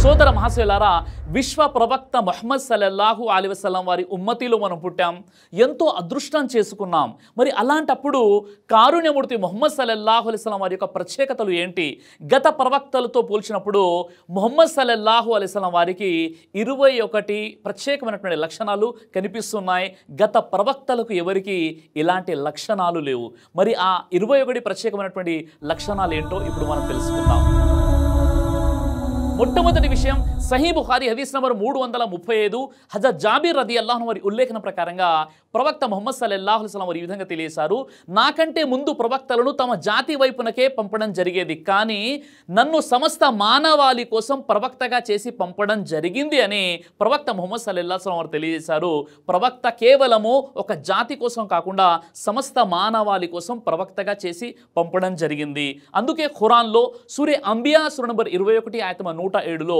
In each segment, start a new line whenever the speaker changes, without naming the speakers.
సోదర మహాశయులారా విశ్వ ప్రవక్త మహమ్మద్ సల్లల్లాహు అలీవసలం వారి ఉమ్మతిలో మనం పుట్టాం ఎంతో అదృష్టం చేసుకున్నాం మరి అలాంటప్పుడు కారుణ్యమూర్తి మొహమ్మద్ సలల్లాహు అలీస్లం వారి యొక్క ప్రత్యేకతలు ఏంటి గత ప్రవక్తలతో పోల్చినప్పుడు మొహమ్మద్ సలల్లాహు అలీస్లం వారికి ఇరవై ఒకటి ప్రత్యేకమైనటువంటి లక్షణాలు కనిపిస్తున్నాయి గత ప్రవక్తలకు ఎవరికి ఇలాంటి లక్షణాలు లేవు మరి ఆ ఇరవై ఒకటి ప్రత్యేకమైనటువంటి లక్షణాలు ఏంటో ఇప్పుడు మనం తెలుసుకుందాం మొట్టమొదటి విషయం సహీ బుఖారీ హదీస్ నంబర్ మూడు వందల ముప్పై ఐదు హజర్ జాబీర్ రది అల్లాహ్ వారి ఉల్లేఖన ప్రకారంగా ప్రవక్త మొహమ్మద్ సల్లల్లాహు సలం ఈ విధంగా తెలియజేశారు నాకంటే ముందు ప్రవక్తలను తమ జాతి వైపునకే పంపడం జరిగేది కానీ నన్ను సమస్త మానవాళి కోసం ప్రవక్తగా చేసి పంపడం జరిగింది అని ప్రవక్త మొహమ్మద్ సల్లల్లా సలం వారు తెలియజేశారు ప్రవక్త కేవలము ఒక జాతి కోసం కాకుండా సమస్త మానవాళి కోసం ప్రవక్తగా చేసి పంపడం జరిగింది అందుకే ఖురాన్లో సూర్య అంబియా సుర నంబర్ ఇరవై ఒకటి ఆయతమ నూట ఏడులో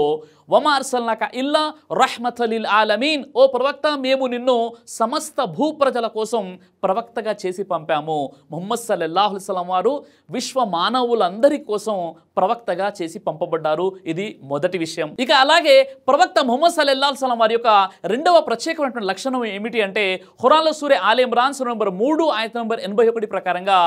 వమార్సల్నాక ఇల్లా రహ్మతలిల్ ఆలమీన్ ఓ ప్రవక్త మేము నిన్ను సమస్త భూప్రజల కోసం ప్రవక్తగా చేసి పంపాము ముహమ్మద్ సలం వారు విశ్వ మానవులందరి కోసం ప్రవక్తగా చేసి పంపబడ్డారు ఇది మొదటి విషయం ఇక అలాగే ప్రవక్త ముహమ్మద్ సల్లెల్లాల్ సలం వారి యొక్క రెండవ ప్రత్యేకమైనటువంటి లక్షణం ఏమిటి అంటే హురాల సూర్య ఆలయం రాన్స్ నంబర్ మూడు ఆయన నంబర్ ఎనభై ఒకటి ప్రకారంగా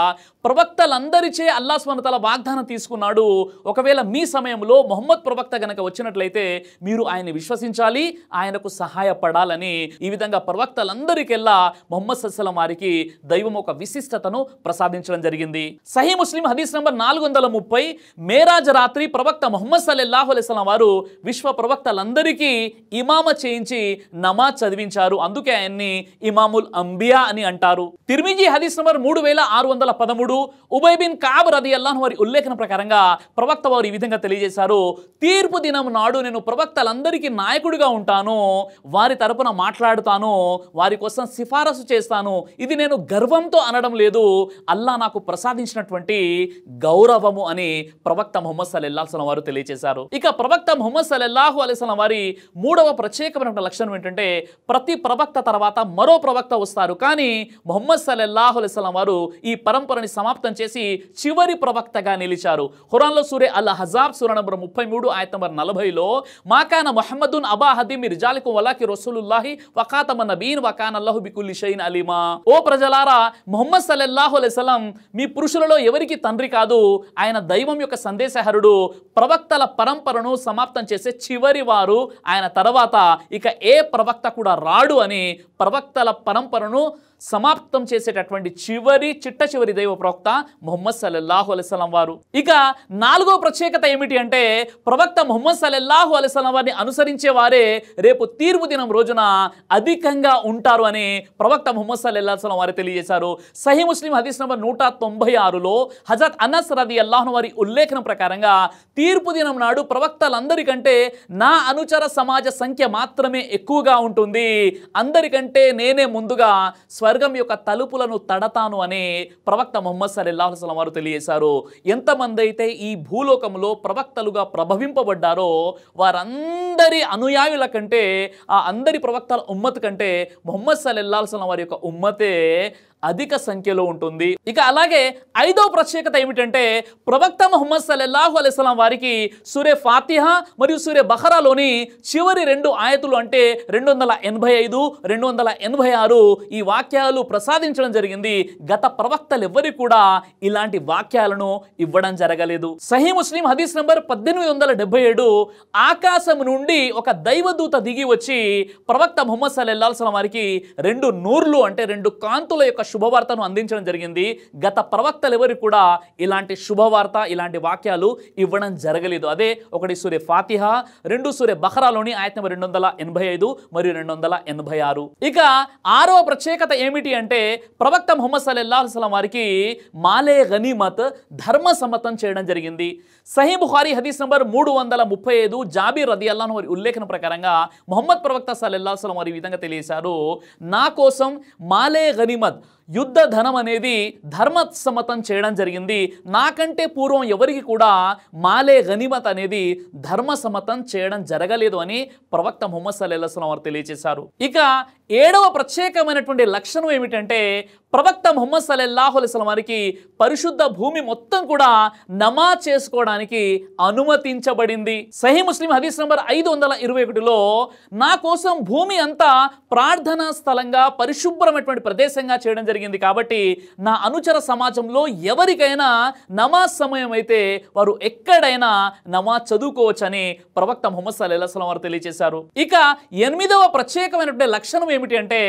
ప్రవక్తలందరిచే అల్లా స్వనతల వాగ్దానం తీసుకున్నాడు ఒకవేళ మీ సమయంలో మొహమ్మద్ ప్రవక్త గనక వచ్చినట్లయితే మీరు ఆయన విశ్వసించాలి ఆయనకు సహాయపడాలని ఈ విధంగా ప్రవక్తలందరికెల్లా మొహమ్మద్ సస్సలం వారికి దైవం ఒక విశిష్టతను ప్రసాదించడం జరిగింది సహీ ముస్లిం హదీస్ నంబర్ నాలుగు వందల ముప్పై మే మేరాజ్ రాత్రి ప్రవక్త మొహమ్మద్ సల్లెల్లాహు అలైస్లాం వారు విశ్వ ప్రవక్తలందరికీ ఇమామ చేయించి నమాజ్ చదివించారు అందుకే ఆయన్ని ఇమాముల్ అంబియా అని అంటారు తిరిమిజీ హదీస్ నంబర్ మూడు వేల ఆరు వందల పదమూడు ఉబైబిన్ కాబ్ రది అల్లాహ్ వారి ఉల్లేఖన ప్రకారంగా ప్రవక్త వారు ఈ విధంగా తెలియజేశారు తీర్పు దినం నాడు నేను ప్రవక్తలందరికీ నాయకుడిగా ఉంటాను వారి తరపున మాట్లాడుతాను వారి కోసం సిఫారసు చేస్తాను ఇది నేను గర్వంతో అనడం లేదు అల్లా నాకు ప్రసాదించినటువంటి గౌరవము అని ప్రవక్త ప్రవక్త మొహమ్మద్ సలెల్లాహుసలం వారు తెలియజేశారు ఇక ప్రవక్త మొహమ్మద్ సలెల్లాహు అలీస్లం వారి మూడవ ప్రత్యేకమైన లక్షణం ఏంటంటే ప్రతి ప్రవక్త తర్వాత మరో ప్రవక్త వస్తారు కానీ మొహమ్మద్ సలెల్లాహు అలీస్లం వారు ఈ పరంపరని సమాప్తం చేసి చివరి ప్రవక్తగా నిలిచారు హురాన్లో సూరే అల్ హజాబ్ సూర నంబర్ ముప్పై మూడు ఆయన నంబర్ నలభైలో మాకాన మొహమ్మదున్ అబా హదీమ్ రిజాలికు వలాకి రసూలుల్లాహి వకాతమ నబీన్ వకాన్ అల్లాహు బికుల్లి షైన్ అలీమా ఓ ప్రజలారా మొహమ్మద్ సలెల్లాహు అలైస్లం మీ పురుషులలో ఎవరికి తండ్రి కాదు ఆయన దైవం యొక్క సందేశహరుడు ప్రవక్తల పరంపరను సమాప్తం చేసే చివరి వారు ఆయన తర్వాత ఇక ఏ ప్రవక్త కూడా రాడు అని ప్రవక్తల పరంపరను సమాప్తం చేసేటటువంటి చివరి చిట్ట చివరి దైవ ప్రవక్త మొహమ్మద్ సల్లల్లాహు అలెస్లం వారు ఇక నాలుగో ప్రత్యేకత ఏమిటి అంటే ప్రవక్త మొహమ్మద్ సల్లల్లాహు అలెస్లం వారిని అనుసరించే వారే రేపు తీర్పు దినం రోజున అధికంగా ఉంటారు అని ప్రవక్త మొహమ్మద్ సలం వారు తెలియజేశారు సహీ ముస్లిం హదీస్ నంబర్ నూట తొంభై ఆరులో హజరత్ అనస్ రది అల్లాహ్ వారి ఉల్లేఖనం ప్రకారంగా తీర్పు దినం నాడు ప్రవక్తలందరికంటే నా అనుచర సమాజ సంఖ్య మాత్రమే ఎక్కువగా ఉంటుంది అందరికంటే నేనే ముందుగా స్వ స్వర్గం యొక్క తలుపులను తడతాను అనే ప్రవక్త మొహమ్మద్ సల్లాహు అసలం వారు తెలియజేశారు ఎంతమంది అయితే ఈ భూలోకంలో ప్రవక్తలుగా ప్రభవింపబడ్డారో వారందరి అనుయాయుల కంటే ఆ అందరి ప్రవక్తల ఉమ్మత్ కంటే మొహమ్మద్ సల్లాహు అసలం వారి యొక్క ఉమ్మతే అధిక సంఖ్యలో ఉంటుంది ఇక అలాగే ఐదో ప్రత్యేకత ఏమిటంటే ప్రవక్త మొహమ్మద్ సల్లాహు అలైస్లాం వారికి సూర్య ఫాతిహా మరియు సూర్య బహరాలోని చివరి రెండు ఆయతులు అంటే రెండు వందల ఎనభై ఐదు రెండు వందల ఎనభై ఆరు ఈ వాక్యాలు ప్రసాదించడం జరిగింది గత ప్రవక్తలు ఎవ్వరి కూడా ఇలాంటి వాక్యాలను ఇవ్వడం జరగలేదు సహీ ముస్లిం హదీస్ నంబర్ పద్దెనిమిది వందల డెబ్బై ఏడు ఆకాశం నుండి ఒక దైవదూత దిగి వచ్చి ప్రవక్త మొహమ్మద్ సల్లెల్లాహు వారికి రెండు నూర్లు అంటే రెండు కాంతుల యొక్క శుభవార్తను అందించడం జరిగింది గత ప్రవక్తలు ఎవరు కూడా ఇలాంటి శుభవార్త ఇలాంటి వాక్యాలు ఇవ్వడం జరగలేదు అదే ఒకటి సూర్య ఫాతిహ రెండు సూర్య బహరాలోని ఆయత్నం రెండు వందల ఎనభై ఐదు మరియు రెండు వందల ఎనభై ఆరు ఇక ఆరో ప్రత్యేకత ఏమిటి అంటే ప్రవక్త ముహమ్మద్ సల్లెల్లా అల్సలం వారికి మాలే గనీమత్ ధర్మ సమ్మతం చేయడం జరిగింది సహీ బుహారీ హదీస్ నంబర్ మూడు వందల ముప్పై ఐదు జాబీర్ రది అల్లాను వారి ఉల్లేఖన ప్రకారంగా మొహమ్మద్ ప్రవక్త సల్లెల్లా అల్సలం వారి విధంగా తెలియజేశారు నా కోసం మాలే గనీమత్ యుద్ధ ధనం అనేది ధర్మసమ్మతం చేయడం జరిగింది నాకంటే పూర్వం ఎవరికి కూడా మాలే గనిమత్ అనేది ధర్మసమ్మతం చేయడం జరగలేదు అని ప్రవక్త ముహమ్మద్ సల్లాహం వారు తెలియజేశారు ఇక ఏడవ ప్రత్యేకమైనటువంటి లక్షణం ఏమిటంటే ప్రవక్త ముహమ్మద్ సలెల్లాహులిస్లం వారికి పరిశుద్ధ భూమి మొత్తం కూడా నమా చేసుకోవడానికి అనుమతించబడింది సహీ ముస్లిం హదీస్ నంబర్ ఐదు వందల ఇరవై ఒకటిలో నా కోసం భూమి అంతా ప్రార్థనా స్థలంగా పరిశుభ్రమైనటువంటి ప్రదేశంగా చేయడం జరిగింది కాబట్టి నా అనుచర సమాజంలో ఎవరికైనా నమాజ్ సమయం అయితే వారు ఎక్కడైనా నమాజ్ చదువుకోవచ్చని ప్రవక్త ముహమ్మద్ సలెల్లాహులం వారు తెలియజేశారు ఇక ఎనిమిదవ ప్రత్యేకమైనటువంటి లక్షణం ఏమిటి అంటే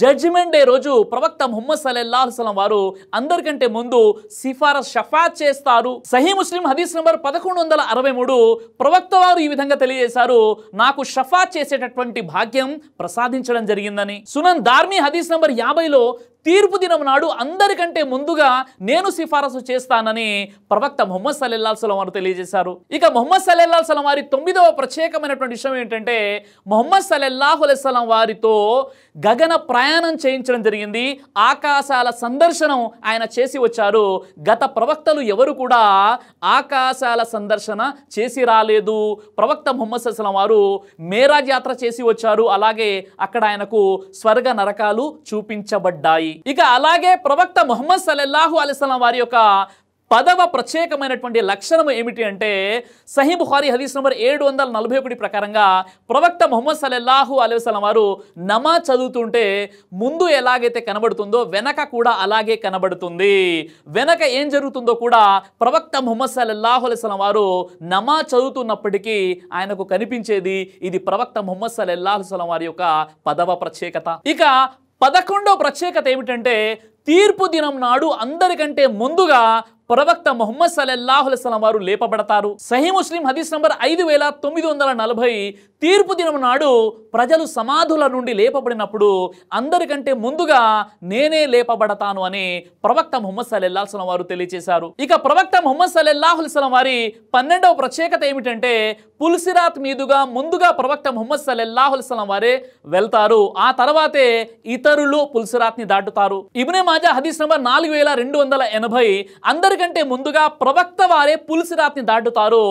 జడ్జిమెంట్ డే రోజు ప్రవక్త ముహమ్మద్ సలెల్లా అసలం వారు అందరికంటే ముందు సిఫారస్ షఫాత్ చేస్తారు సహీ ముస్లిం హదీస్ నంబర్ పదకొండు వందల అరవై మూడు ప్రవక్త వారు ఈ విధంగా తెలియజేశారు నాకు షఫాత్ చేసేటటువంటి భాగ్యం ప్రసాదించడం జరిగిందని సునన్ దార్మి హదీస్ నంబర్ యాభైలో తీర్పు దినం నాడు అందరికంటే ముందుగా నేను సిఫారసు చేస్తానని ప్రవక్త మొహమ్మద్ సల్లెల్లాల్ సలం వారు తెలియజేశారు ఇక మొహమ్మద్ సల్లెల్లాల్ సలం వారి తొమ్మిదవ ప్రత్యేకమైనటువంటి విషయం ఏంటంటే మొహమ్మద్ సల్లెల్లాహు అలెస్లం వారితో గగన ప్రయాణం చేయించడం జరిగింది ఆకాశాల సందర్శనం ఆయన చేసి వచ్చారు గత ప్రవక్తలు ఎవరు కూడా ఆకాశాల సందర్శన చేసి రాలేదు ప్రవక్త మొహమ్మద్ సల్లం వారు మేరాజ్ యాత్ర చేసి వచ్చారు అలాగే అక్కడ ఆయనకు స్వర్గ నరకాలు చూపించబడ్డాయి ఇక అలాగే ప్రవక్త మొహమ్మద్ సల్లల్లాహు అలిస్లాం వారి యొక్క పదవ ప్రత్యేకమైనటువంటి లక్షణం ఏమిటి అంటే సహీ బుఖారి హదీస్ నంబర్ ఏడు వందల నలభై ఒకటి ప్రకారంగా ప్రవక్త మొహమ్మద్ సలల్లాహు అలైవలం వారు నమా చదువుతుంటే ముందు ఎలాగైతే కనబడుతుందో వెనక కూడా అలాగే కనబడుతుంది వెనక ఏం జరుగుతుందో కూడా ప్రవక్త మొహమ్మద్ సలల్లాహు అలైవలం వారు నమా చదువుతున్నప్పటికీ ఆయనకు కనిపించేది ఇది ప్రవక్త మొహమ్మద్ సలల్లాహుసలం వారి యొక్క పదవ ప్రత్యేకత ఇక పదకొండో ప్రత్యేకత ఏమిటంటే తీర్పు దినం నాడు అందరికంటే ముందుగా ప్రవక్త మొహమ్మద్ సలల్లాహులస్లం వారు లేపబడతారు సహీ ముస్లిం హదీస్ నంబర్ ఐదు వేల తొమ్మిది వందల నలభై తీర్పు దినం నాడు ప్రజలు సమాధుల నుండి లేపబడినప్పుడు అందరికంటే ముందుగా నేనే లేపబడతాను అని ప్రవక్త మొహమ్మద్ సలల్లాహుస్లం వారు తెలియజేశారు ఇక ప్రవక్త మొహమ్మద్ సలం వారి పన్నెండవ ప్రత్యేకత ఏమిటంటే పులిసిరాత్ మీదుగా ముందుగా ప్రవక్త మొహమ్మద్ సలం వారే వెళ్తారు ఆ తర్వాతే ఇతరులు ని దాటుతారు ఇబ్నే మాజా హదీస్ నంబర్ నాలుగు వేల రెండు వందల ఎనభై అందరికంటే ముందుగా ప్రవక్త వారే పులిసిరాత్ని దాటుతారు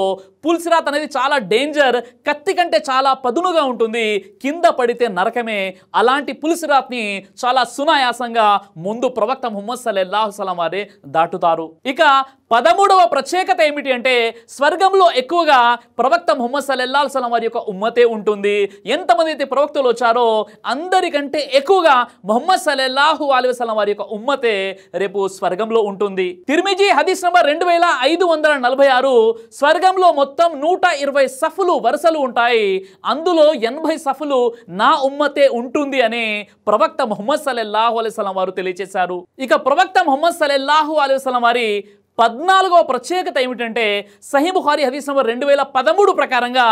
పులిసిరాత్ అనేది చాలా డేంజర్ కత్తి కంటే చాలా పదునుగా ఉంటుంది కింద పడితే నరకమే అలాంటి పులిసిరాత్ని చాలా సునాయాసంగా ముందు ప్రవక్త ముహమ్మద్ సలెల్లాహుసలం వారే దాటుతారు ఇక పదమూడవ ప్రత్యేకత ఏమిటి అంటే స్వర్గంలో ఎక్కువగా ప్రవక్త ముహమ్మద్ సల్లెల్లా సలం వారి యొక్క ఉమ్మతే ఉంటుంది ఎంతమంది అయితే ప్రవక్తలు వచ్చారో అందరికంటే ఎక్కువగా ముహమ్మద్ సల్లెల్లాహు అలీ వసలం వారి యొక్క ఉమ్మతే రేపు స్వర్గంలో ఉంటుంది తిరిమిజీ హదీస్ నంబర్ రెండు వేల ఐదు వందల నలభై ఆరు స్వర్గంలో మొత్తం నూట ఇరవై సఫులు వరుసలు ఉంటాయి అందులో ఎనభై సఫులు నా ఉమ్మతే ఉంటుంది అని ప్రవక్త ముహమ్మద్ సలెల్లాహు అలైస్లం వారు తెలియజేశారు ఇక ప్రవక్త ముహమ్మద్ సలెల్లాహు అలైస్లం వారి పద్నాలుగో ప్రత్యేకత ఏమిటంటే హారి హదీస్ నంబర్ రెండు వేల పదమూడు ప్రకారంగా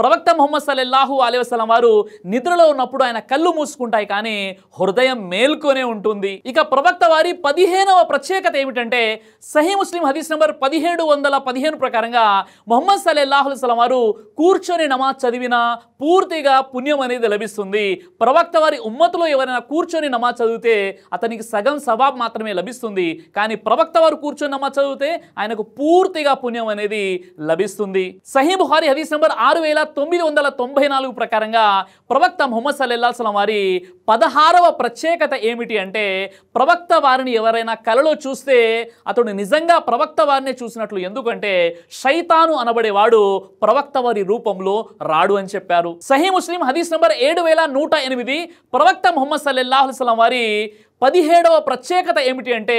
ప్రవక్త ముహమ్మద్ సల్లెల్లాహు అలైవసలం వారు నిద్రలో ఉన్నప్పుడు ఆయన కళ్ళు మూసుకుంటాయి కానీ హృదయం మేల్కొనే ఉంటుంది ఇక ప్రవక్త వారి పదిహేనవ ప్రత్యేకత ఏమిటంటే సహీ ముస్లిం హదీస్ నంబర్ పదిహేడు వందల పదిహేను ప్రకారంగా మొహమ్మద్ సలెల్లాహు అలీస్లం వారు కూర్చొని నమాజ్ చదివినా పూర్తిగా పుణ్యం అనేది లభిస్తుంది ప్రవక్త వారి ఉమ్మతులో ఎవరైనా కూర్చొని నమాజ్ చదివితే అతనికి సగం సవాబ్ మాత్రమే లభిస్తుంది కానీ ప్రవక్త వారు కూర్చొని నమాజ్ చదువు చదివితే ఆయనకు పూర్తిగా పుణ్యం అనేది లభిస్తుంది బుహారి హదీస్ నెంబర్ ఆరు వేల తొమ్మిది వందల తొంభై నాలుగు ప్రకారంగా ప్రవక్త ముహమ్మద్ సలం వారి పదహారవ ప్రత్యేకత ఏమిటి అంటే ప్రవక్త వారిని ఎవరైనా కలలో చూస్తే అతడు నిజంగా ప్రవక్త వారినే చూసినట్లు ఎందుకంటే శైతాను అనబడేవాడు ప్రవక్త వారి రూపంలో రాడు అని చెప్పారు సహీ ముస్లిం హదీస్ నెంబర్ ఏడు వేల నూట ఎనిమిది ప్రవక్త ముహమ్మద్ సల్లెల్లాహుస్లం వారి పదిహేడవ ప్రత్యేకత ఏమిటి అంటే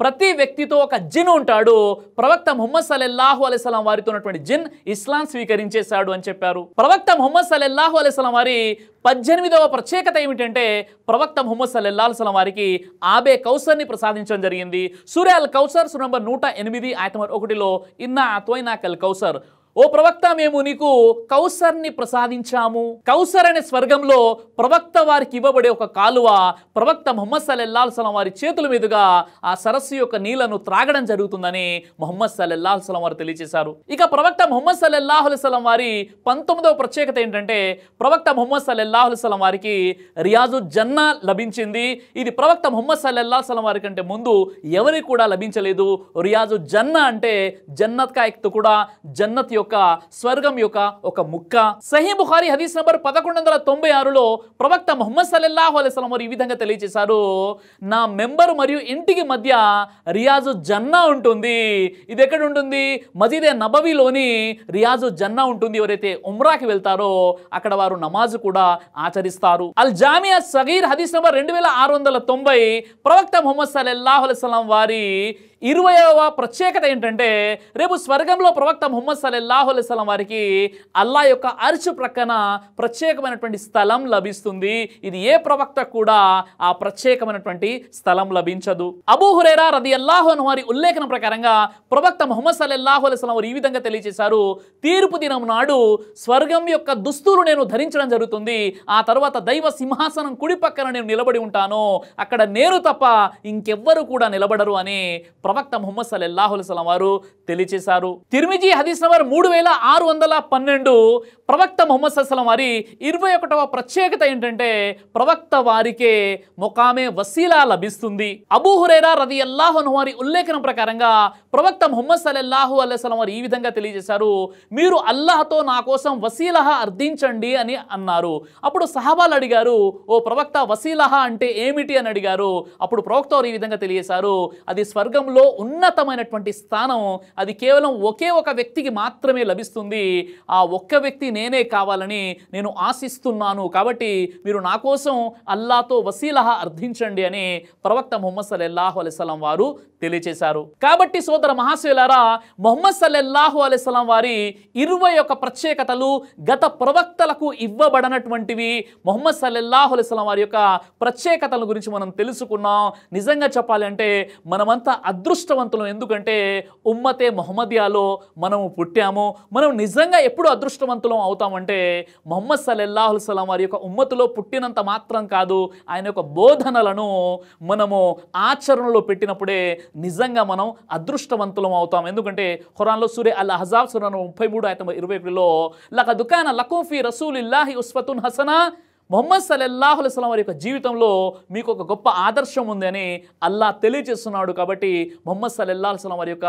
ప్రతి వ్యక్తితో ఒక జిన్ ఉంటాడు ప్రవక్త ముహమ్మద్ సలెల్లాహు అలైస్లాం వారితో ఉన్నటువంటి జిన్ ఇస్లాం స్వీకరించేశాడు అని చెప్పారు ప్రవక్త ముహమ్మద్ సలెల్లాహు అలైస్లాం వారి పద్దెనిమిదవ ప్రత్యేకత ఏమిటంటే ప్రవక్త ముహమ్మద్ సల్లెల్లా అలైస్లాం వారికి ఆబే కౌసర్ని ప్రసాదించడం జరిగింది సూర్య అల్ కౌసర్ నంబర్ నూట ఎనిమిది ఆయన ఒకటిలో ఇన్నా అతోయినా కల్ కౌసర్ ఓ ప్రవక్త మేము నీకు కౌసర్ని ప్రసాదించాము కౌసర్ అనే స్వర్గంలో ప్రవక్త వారికి ఇవ్వబడే ఒక కాలువ ప్రవక్త మొహమ్మద్ సలం వారి చేతుల మీదుగా ఆ సరస్సు యొక్క నీళ్లను త్రాగడం జరుగుతుందని మొహమ్మద్ సలం వారు తెలియజేశారు ఇక ప్రవక్త మొహమ్మద్ సలం వారి పంతొమ్మిదవ ప్రత్యేకత ఏంటంటే ప్రవక్త మొహమ్మద్ సలం వారికి రియాజు జన్నా లభించింది ఇది ప్రవక్త మొహమ్మద్ సలం వారి కంటే ముందు ఎవరికి కూడా లభించలేదు రియాజు జన్నా అంటే జన్నత్ కాయక్తు కూడా జన్నత్ యొక్క స్వర్గం యొక్క ఒక ముక్క సహీ బుఖారి హదీస్ నంబర్ పదకొండు వందల తొంభై ఆరులో ప్రవక్త మొహమ్మద్ సల్లాహు అలైస్లం వారు ఈ విధంగా తెలియజేశారు నా మెంబర్ మరియు ఇంటికి మధ్య రియాజు జన్నా ఉంటుంది ఇది ఎక్కడ ఉంటుంది మజీదే నబవిలోని రియాజు జన్నా ఉంటుంది ఎవరైతే ఉమ్రాకి వెళ్తారో అక్కడ వారు నమాజ్ కూడా ఆచరిస్తారు అల్ జామియా సగీర్ హదీస్ నంబర్ రెండు వేల ఆరు వందల తొంభై ప్రవక్త ముహమ్మద్ సల్లాహు అలెస్లం వారి ఇరవయవ ప్రత్యేకత ఏంటంటే రేపు స్వర్గంలో ప్రవక్త ముహమ్మద్ సలం వారికి అల్లా యొక్క అరుచు ప్రక్కన ప్రత్యేకమైనటువంటి స్థలం లభిస్తుంది ఇది ఏ ప్రవక్త కూడా ఆ ప్రత్యేకమైనటువంటి స్థలం లభించదు అబూ హురేరా రది అల్లాహోన్ వారి ఉల్లేఖన ప్రకారంగా ప్రవక్త ముహమ్మద్ సలెల్లాహులిస్లం వారు ఈ విధంగా తెలియజేశారు తీర్పు దినం నాడు స్వర్గం యొక్క దుస్తులు నేను ధరించడం జరుగుతుంది ఆ తర్వాత దైవ సింహాసనం కుడి పక్కన నేను నిలబడి ఉంటాను అక్కడ నేను తప్ప ఇంకెవ్వరు కూడా నిలబడరు అని ప్రవక్త ముహమ్మద్ సల్లెల్లాహులసలం వారు తెలియచేశారు తిరుమిజీ హదీస్ నంబర్ మూడు వేల ఆరు వందల పన్నెండు ప్రవక్త ముహమ్మద్ సలం వారి ఇరవై ఒకటవ ప్రత్యేకత ఏంటంటే ప్రవక్త వారికే ముకామే వసీలా లభిస్తుంది అబూహురేరా రది అల్లాహును వారి ఉల్లేఖనం ప్రకారంగా ప్రవక్త ముహమ్మద్ సల్లెల్లాహు సలం వారు ఈ విధంగా తెలియజేశారు మీరు అల్లాహతో నా కోసం వసీలహ అర్థించండి అని అన్నారు అప్పుడు సహాబాలు అడిగారు ఓ ప్రవక్త వసీలహ అంటే ఏమిటి అని అడిగారు అప్పుడు ప్రవక్త వారు ఈ విధంగా తెలియజేశారు అది స్వర్గంలో జీవితంలో ఉన్నతమైనటువంటి స్థానం అది కేవలం ఒకే ఒక వ్యక్తికి మాత్రమే లభిస్తుంది ఆ ఒక్క వ్యక్తి నేనే కావాలని నేను ఆశిస్తున్నాను కాబట్టి మీరు నా కోసం అల్లాతో వసీలహ అర్థించండి అని ప్రవక్త ముహమ్మద్ సలల్లాహు అలైస్లం వారు తెలియచేశారు కాబట్టి సోదర మహాశివులారా మొహమ్మద్ సల్లెల్లాహు అలెస్లాం వారి ఇరవై ఒక ప్రత్యేకతలు గత ప్రవక్తలకు ఇవ్వబడినటువంటివి మొహమ్మద్ సల్లెల్లాహు అలైస్లాం వారి యొక్క ప్రత్యేకతల గురించి మనం తెలుసుకున్నాం నిజంగా చెప్పాలంటే మనమంతా అదృష్టవంతులం ఎందుకంటే ఉమ్మతే మొహమ్మదియాలో మనము పుట్టాము మనం నిజంగా ఎప్పుడు అదృష్టవంతులం అవుతామంటే మొహమ్మద్ సల్లెల్లాహు అలెస్లాం వారి యొక్క ఉమ్మతిలో పుట్టినంత మాత్రం కాదు ఆయన యొక్క బోధనలను మనము ఆచరణలో పెట్టినప్పుడే నిజంగా మనం అదృష్టవంతులం అవుతాం ఎందుకంటే ఖురాన్లో సూర్య అల్ అహజాబ్ సురాను ముప్పై మూడు ఆయన ఇరవై ఒకటిలో లక దుకాన లకోఫీ రసూల్ ఇల్లాహి ఉస్వతున్ హసనా మొహమ్మద్ సలల్లాహు అస్లం వారి యొక్క జీవితంలో మీకు ఒక గొప్ప ఆదర్శం ఉందని అల్లా తెలియజేస్తున్నాడు కాబట్టి మొహమ్మద్ సలల్లా అస్లం వారి యొక్క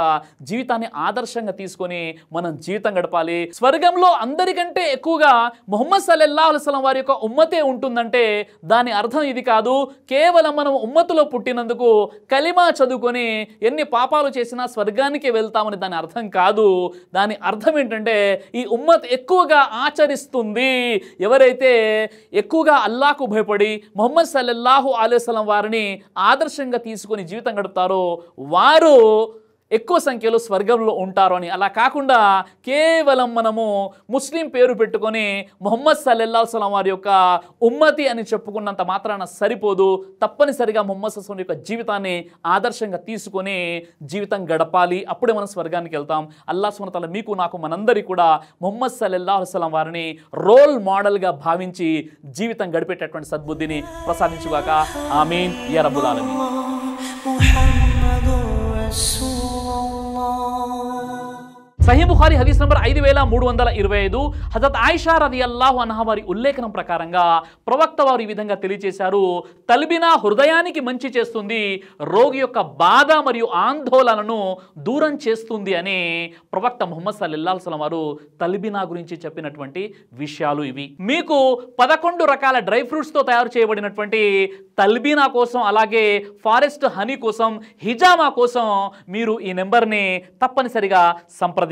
జీవితాన్ని ఆదర్శంగా తీసుకొని మనం జీవితం గడపాలి స్వర్గంలో అందరికంటే ఎక్కువగా మొహమ్మద్ సలల్లా అస్లం వారి యొక్క ఉమ్మతే ఉంటుందంటే దాని అర్థం ఇది కాదు కేవలం మనం ఉమ్మతిలో పుట్టినందుకు కలిమా చదువుకొని ఎన్ని పాపాలు చేసినా స్వర్గానికి వెళ్తామని దాని అర్థం కాదు దాని అర్థం ఏంటంటే ఈ ఉమ్మత్ ఎక్కువగా ఆచరిస్తుంది ఎవరైతే ఎక్కువ ఎక్కువగా అల్లాహకు భయపడి మొహమ్మద్ సల్లల్లాహు అలెస్లం వారిని ఆదర్శంగా తీసుకొని జీవితం గడుపుతారో వారు ఎక్కువ సంఖ్యలో స్వర్గంలో ఉంటారు అని అలా కాకుండా కేవలం మనము ముస్లిం పేరు పెట్టుకొని మొహమ్మద్ సల్లెల్లా సలం వారి యొక్క ఉమ్మతి అని చెప్పుకున్నంత మాత్రాన సరిపోదు తప్పనిసరిగా మొహమ్మద్ సస్లం యొక్క జీవితాన్ని ఆదర్శంగా తీసుకొని జీవితం గడపాలి అప్పుడే మనం స్వర్గానికి వెళ్తాం అల్లా సుమతల మీకు నాకు మనందరి కూడా మొహమ్మద్ సల్లెల్లా సలం వారిని రోల్ మోడల్గా భావించి జీవితం గడిపేటటువంటి సద్బుద్ధిని ప్రసాదించుగాక ఆమీన్ యరబులాలని సహీ బుఖారి హదీస్ నంబర్ ఐదు వేల మూడు వందల ఇరవై ఐదు హజత్ ఆయిషా రది అల్లాహు అనహా వారి ఉల్లేఖనం ప్రకారంగా ప్రవక్త వారు ఈ విధంగా తెలియజేశారు తల్బిన హృదయానికి మంచి చేస్తుంది రోగి యొక్క బాధ మరియు ఆందోళనను దూరం చేస్తుంది అని ప్రవక్త ముహమ్మద్ సల్లాహుసలం వారు తల్బినా గురించి చెప్పినటువంటి విషయాలు ఇవి మీకు పదకొండు రకాల డ్రై ఫ్రూట్స్తో తయారు చేయబడినటువంటి తల్బీనా కోసం అలాగే ఫారెస్ట్ హనీ కోసం హిజామా కోసం మీరు ఈ నెంబర్ని తప్పనిసరిగా సంప్రదించారు